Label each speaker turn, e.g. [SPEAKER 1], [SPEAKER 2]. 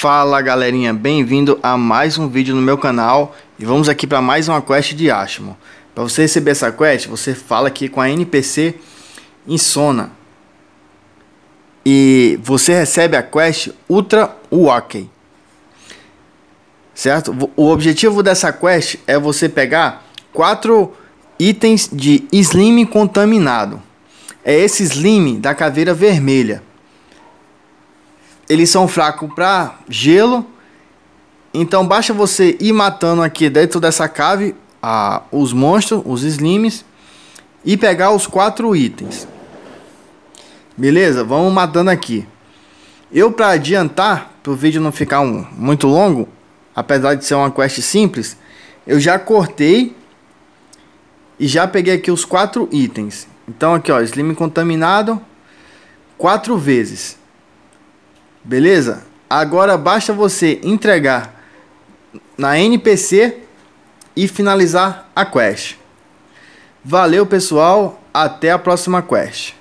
[SPEAKER 1] Fala galerinha, bem-vindo a mais um vídeo no meu canal e vamos aqui para mais uma quest de Ashmo. Para você receber essa quest, você fala aqui com a NPC Insona e você recebe a quest Ultra Walking. Certo? O objetivo dessa quest é você pegar quatro itens de slime contaminado. É esse slime da caveira vermelha eles são fracos para gelo. Então basta você ir matando aqui dentro dessa cave a, os monstros, os slimes e pegar os quatro itens. Beleza? Vamos matando aqui. Eu para adiantar, para o vídeo não ficar um, muito longo, apesar de ser uma quest simples, eu já cortei e já peguei aqui os quatro itens. Então aqui ó, slime contaminado quatro vezes. Beleza? Agora basta você entregar na NPC e finalizar a quest. Valeu, pessoal. Até a próxima quest.